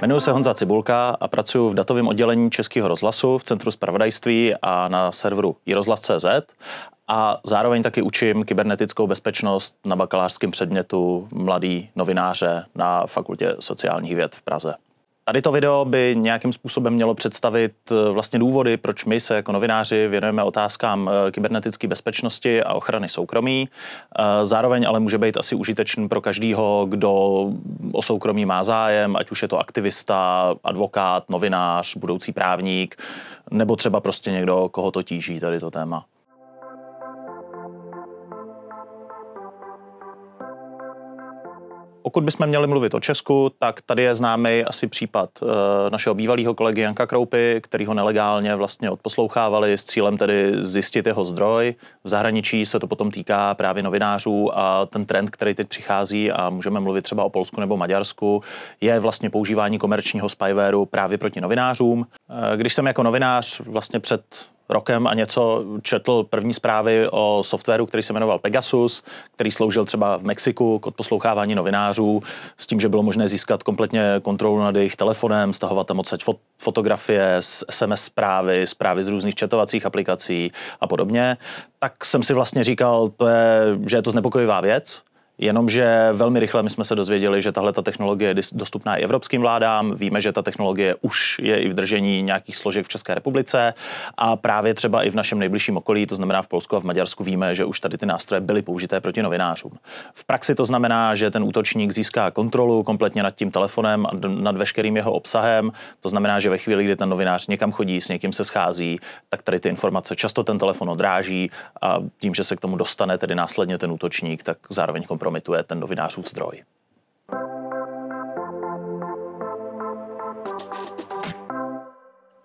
Jmenuji se Honza Cibulka a pracuji v datovém oddělení Českého rozhlasu v Centru spravodajství a na serveru iRozhlas.cz a zároveň taky učím kybernetickou bezpečnost na bakalářském předmětu mladý novináře na Fakultě sociálních věd v Praze. Tady to video by nějakým způsobem mělo představit eh, vlastně důvody, proč my se jako novináři věnujeme otázkám eh, kybernetické bezpečnosti a ochrany soukromí. Eh, zároveň ale může být asi užitečný pro každého, kdo o soukromí má zájem, ať už je to aktivista, advokát, novinář, budoucí právník, nebo třeba prostě někdo, koho to tíží tady to téma. Pokud bychom měli mluvit o Česku, tak tady je známý asi případ eh, našeho bývalého kolegy Janka Kroupy, který ho nelegálně vlastně odposlouchávali s cílem tedy zjistit jeho zdroj. V zahraničí se to potom týká právě novinářů a ten trend, který teď přichází a můžeme mluvit třeba o Polsku nebo Maďarsku, je vlastně používání komerčního spywareu právě proti novinářům. Eh, když jsem jako novinář vlastně před rokem a něco četl první zprávy o softwaru, který se jmenoval Pegasus, který sloužil třeba v Mexiku k odposlouchávání novinářů s tím, že bylo možné získat kompletně kontrolu nad jejich telefonem, stahovat tam odsaď fot- fotografie, SMS zprávy, zprávy z různých četovacích aplikací a podobně, tak jsem si vlastně říkal, to je, že je to znepokojivá věc, Jenomže velmi rychle my jsme se dozvěděli, že tahle ta technologie je dostupná i evropským vládám. Víme, že ta technologie už je i v držení nějakých složek v České republice a právě třeba i v našem nejbližším okolí, to znamená v Polsku a v Maďarsku, víme, že už tady ty nástroje byly použité proti novinářům. V praxi to znamená, že ten útočník získá kontrolu kompletně nad tím telefonem a nad veškerým jeho obsahem. To znamená, že ve chvíli, kdy ten novinář někam chodí, s někým se schází, tak tady ty informace často ten telefon odráží a tím, že se k tomu dostane tedy následně ten útočník, tak zároveň kompromis kompromituje ten novinářův zdroj.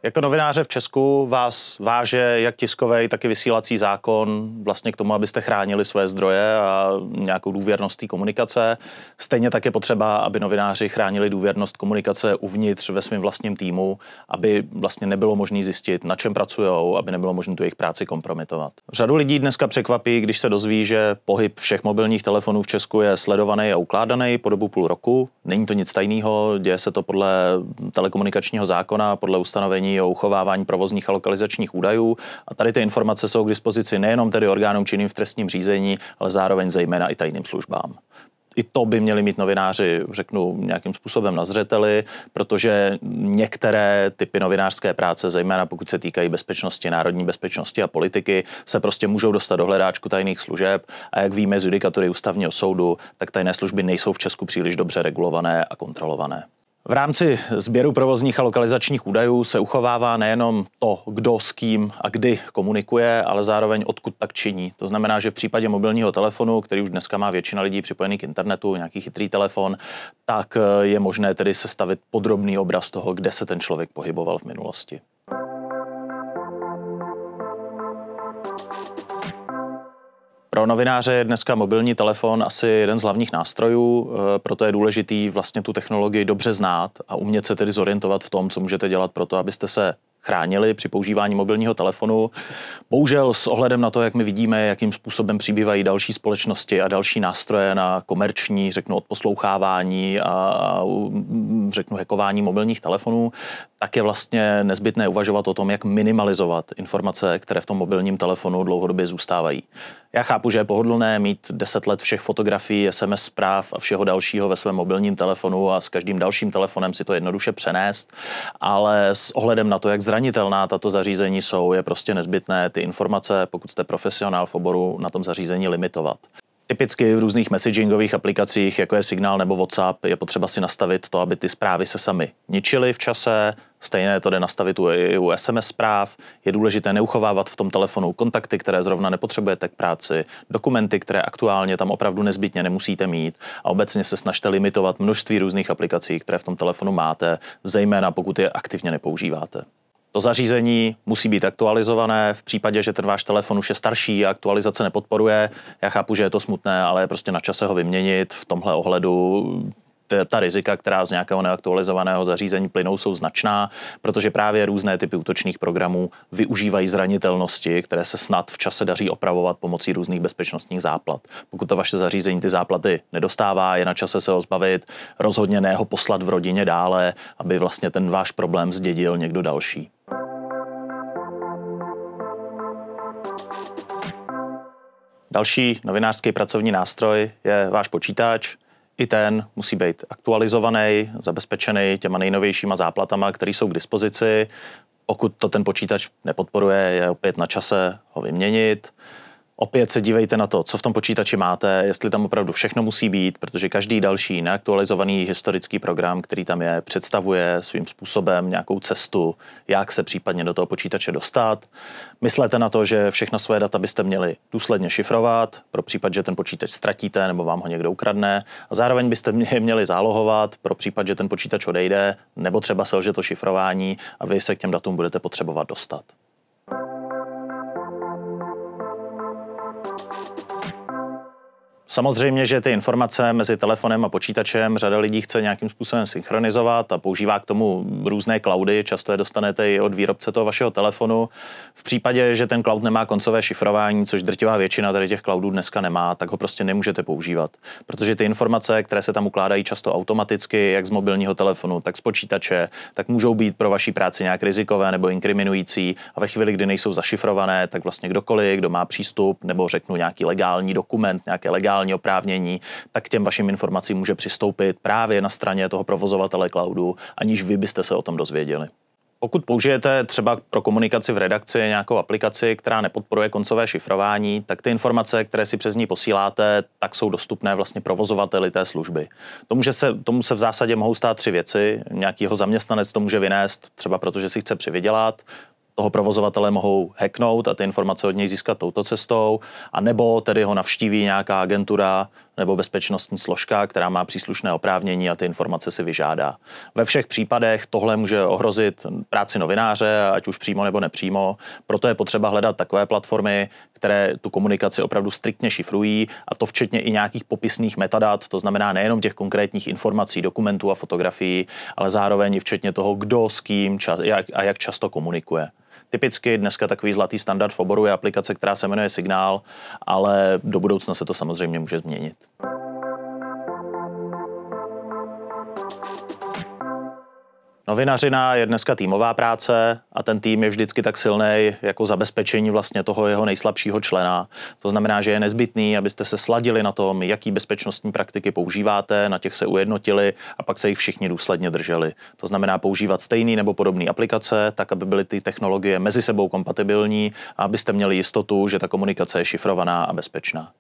Jako novináře v Česku vás váže jak tiskový, tak i vysílací zákon vlastně k tomu, abyste chránili své zdroje a nějakou důvěrnost té komunikace. Stejně tak je potřeba, aby novináři chránili důvěrnost komunikace uvnitř ve svém vlastním týmu, aby vlastně nebylo možné zjistit, na čem pracují, aby nebylo možné tu jejich práci kompromitovat. Řadu lidí dneska překvapí, když se dozví, že pohyb všech mobilních telefonů v Česku je sledovaný a ukládaný po dobu půl roku. Není to nic tajného, děje se to podle telekomunikačního zákona, podle ustanovení o uchovávání provozních a lokalizačních údajů. A tady ty informace jsou k dispozici nejenom tedy orgánům činným v trestním řízení, ale zároveň zejména i tajným službám i to by měli mít novináři, řeknu, nějakým způsobem na zřeteli, protože některé typy novinářské práce, zejména pokud se týkají bezpečnosti, národní bezpečnosti a politiky, se prostě můžou dostat do hledáčku tajných služeb a jak víme z judikatury ústavního soudu, tak tajné služby nejsou v Česku příliš dobře regulované a kontrolované. V rámci sběru provozních a lokalizačních údajů se uchovává nejenom to, kdo s kým a kdy komunikuje, ale zároveň odkud tak činí. To znamená, že v případě mobilního telefonu, který už dneska má většina lidí připojený k internetu, nějaký chytrý telefon, tak eh, je možné tedy sestavit podrobný obraz toho, kde se ten člověk pohyboval v minulosti. novináře je dneska mobilní telefon asi jeden z hlavních nástrojů, eh, proto je důležitý vlastně tu technologii dobře znát a umět se tedy zorientovat v tom, co můžete dělat pro to, abyste se chránili při používání mobilního telefonu. Bohužel s ohledem na to, jak my vidíme, jakým způsobem přibývají další společnosti a další nástroje na komerční, řeknu, odposlouchávání a, a mm, řeknu, hackování mobilních telefonů, tak je vlastně nezbytné uvažovat o tom, jak minimalizovat informace, které v tom mobilním telefonu dlouhodobě zůstávají. Já chápu, že je pohodlné mít 10 let všech fotografií, SMS zpráv a všeho dalšího ve svém mobilním telefonu a s každým dalším telefonem si to jednoduše přenést, ale s ohledem na to, jak zranitelná tato zařízení jsou, je prostě nezbytné ty informace, pokud jste profesionál v oboru, na tom zařízení limitovat. Typicky v různých messagingových aplikacích, jako je Signál nebo WhatsApp, je potřeba si nastavit to, aby ty zprávy se sami ničily v čase. Stejné to jde nastavit u, u SMS zpráv. Je důležité neuchovávat v tom telefonu kontakty, které zrovna nepotřebujete k práci, dokumenty, které aktuálně tam opravdu nezbytně nemusíte mít a obecně se snažte limitovat množství různých aplikací, které v tom telefonu máte, zejména pokud je aktivně nepoužíváte. To zařízení musí být aktualizované. V případě, že ten váš telefon už je starší a aktualizace nepodporuje, já chápu, že je to smutné, ale je prostě na čase ho vyměnit. V tomhle ohledu ta rizika, která z nějakého neaktualizovaného zařízení plynou, jsou značná, protože právě různé typy útočných programů využívají zranitelnosti, které se snad v čase daří opravovat pomocí různých bezpečnostních záplat. Pokud to vaše zařízení ty záplaty nedostává, je na čase se ho zbavit, rozhodně ne ho poslat v rodině dále, aby vlastně ten váš problém zdědil někdo další. Další novinářský pracovní nástroj je váš počítač i ten musí být aktualizovaný, zabezpečený těma nejnovějšíma záplatama, které jsou k dispozici. Pokud to ten počítač nepodporuje, je opět na čase ho vyměnit. Opět se dívejte na to, co v tom počítači máte, jestli tam opravdu všechno musí být, protože každý další neaktualizovaný historický program, který tam je, představuje svým způsobem nějakou cestu, jak se případně do toho počítače dostat. Myslete na to, že všechna svoje data byste měli důsledně šifrovat, pro případ, že ten počítač ztratíte nebo vám ho někdo ukradne. A zároveň byste je měli zálohovat pro případ, že ten počítač odejde, nebo třeba selže to šifrování a vy se k těm datům budete potřebovat dostat. Samozřejmě, že ty informace mezi telefonem a počítačem řada lidí chce nějakým způsobem synchronizovat a používá k tomu různé cloudy. Často je dostanete i od výrobce toho vašeho telefonu. V případě, že ten cloud nemá koncové šifrování, což drtivá většina tady těch cloudů dneska nemá, tak ho prostě nemůžete používat. Protože ty informace, které se tam ukládají často automaticky, jak z mobilního telefonu, tak z počítače, tak můžou být pro vaši práci nějak rizikové nebo inkriminující. A ve chvíli, kdy nejsou zašifrované, tak vlastně kdokoliv, kdo má přístup, nebo řeknu nějaký legální dokument, nějaké legální digitální oprávnění, tak k těm vašim informacím může přistoupit právě na straně toho provozovatele cloudu, aniž vy byste se o tom dozvěděli. Pokud použijete třeba pro komunikaci v redakci nějakou aplikaci, která nepodporuje koncové šifrování, tak ty informace, které si přes ní posíláte, tak jsou dostupné vlastně provozovateli té služby. Tomu, že se, tomu se v zásadě mohou stát tři věci. Nějakýho zaměstnanec to může vynést, třeba protože si chce přivydělat, toho provozovatele mohou hacknout a ty informace od něj získat touto cestou, a nebo tedy ho navštíví nějaká agentura nebo bezpečnostní složka, která má příslušné oprávnění a ty informace si vyžádá. Ve všech případech tohle může ohrozit práci novináře, ať už přímo nebo nepřímo, proto je potřeba hledat takové platformy, které tu komunikaci opravdu striktně šifrují a to včetně i nějakých popisných metadat, to znamená nejenom těch konkrétních informací, dokumentů a fotografií, ale zároveň i včetně toho, kdo s kým čas, jak, a jak často komunikuje. Typicky dneska takový zlatý standard v oboru je aplikace, která se jmenuje Signál, ale do budoucna se to samozřejmě může změnit. Novinařina je dneska týmová práce a ten tým je vždycky tak silný jako zabezpečení vlastně toho jeho nejslabšího člena. To znamená, že je nezbytný, abyste se sladili na tom, jaký bezpečnostní praktiky používáte, na těch se ujednotili a pak se jich všichni důsledně drželi. To znamená používat stejný nebo podobné aplikace, tak aby byly ty technologie mezi sebou kompatibilní a abyste měli jistotu, že ta komunikace je šifrovaná a bezpečná.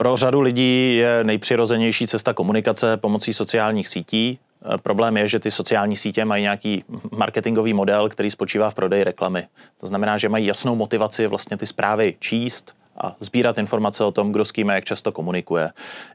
Pro řadu lidí je nejpřirozenější cesta komunikace pomocí sociálních sítí. Eh, problém je, že ty sociální sítě mají nějaký marketingový model, který spočívá v prodeji reklamy. To znamená, že mají jasnou motivaci vlastně ty zprávy číst, a sbírat informace o tom, kdo s kým a jak často komunikuje.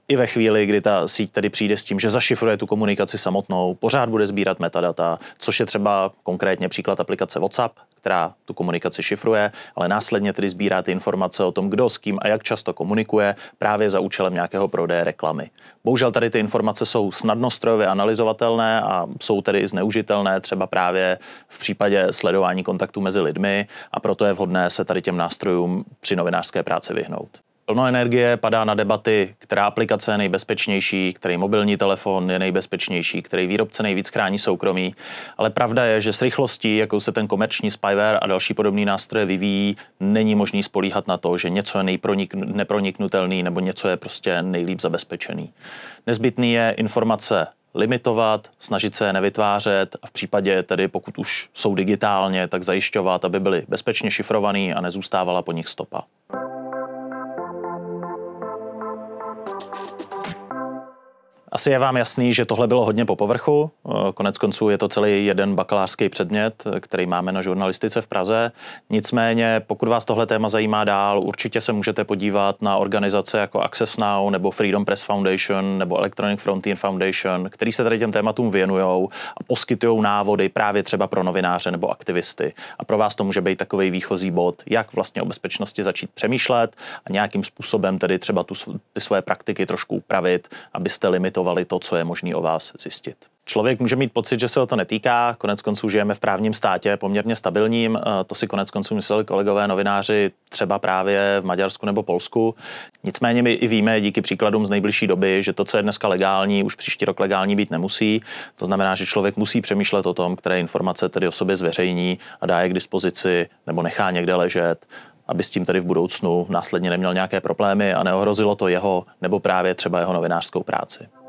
I ve chvíli, kdy ta síť tedy přijde s tím, že zašifruje tu komunikaci samotnou, pořád bude sbírat metadata, což je třeba konkrétně příklad aplikace WhatsApp, která tu komunikaci šifruje, ale následně tedy sbírá ty informace o tom, kdo s kým a jak často komunikuje právě za účelem nějakého prodeje reklamy. Bohužel tady ty informace jsou snadno strojově analyzovatelné a jsou tedy i zneužitelné třeba právě v případě sledování kontaktu mezi lidmi a proto je vhodné se tady těm nástrojům při novinářské práci vyhnout plno energie padá na debaty, která aplikace je nejbezpečnější, který mobilní telefon je nejbezpečnější, který výrobce nejvíc chrání soukromí. Ale pravda je, že s rychlostí, jakou se ten komerční spyware a další podobný nástroje vyvíjí, není možný spolíhat na to, že něco je nejpronik- neproniknutelný nebo něco je prostě nejlíp zabezpečený. Nezbytný je informace limitovat, snažit se je nevytvářet a v případě tedy, pokud už jsou digitálně, tak zajišťovat, aby byly bezpečně šifrovaný a nezůstávala po nich stopa. Asi je vám jasný, že tohle bylo hodně po povrchu. Eh, konec konců je to celý jeden bakalářský předmět, eh, který máme na žurnalistice v Praze. Nicméně, pokud vás tohle téma zajímá dál, určitě se můžete podívat na organizace jako Access Now nebo Freedom Press Foundation nebo Electronic Frontier Foundation, který se tady těm tématům věnují a poskytují návody právě třeba pro novináře nebo aktivisty. A pro vás to může být takový výchozí bod, jak vlastně o bezpečnosti začít přemýšlet a nějakým způsobem tedy třeba tu, ty svoje praktiky trošku upravit, abyste limitovali publikovali to, co je možné o vás zjistit. Člověk může mít pocit, že se o to netýká, konec konců žijeme v právním státě, poměrně stabilním, eh, to si konec konců mysleli kolegové novináři třeba právě v Maďarsku nebo Polsku. Nicméně my i víme díky příkladům z nejbližší doby, že to, co je dneska legální, už příští rok legální být nemusí. To znamená, že člověk musí přemýšlet o tom, které informace tedy o sobě zveřejní a dá je k dispozici nebo nechá někde ležet aby s tím tedy v budoucnu následně neměl nějaké problémy a neohrozilo to jeho nebo právě třeba jeho novinářskou práci.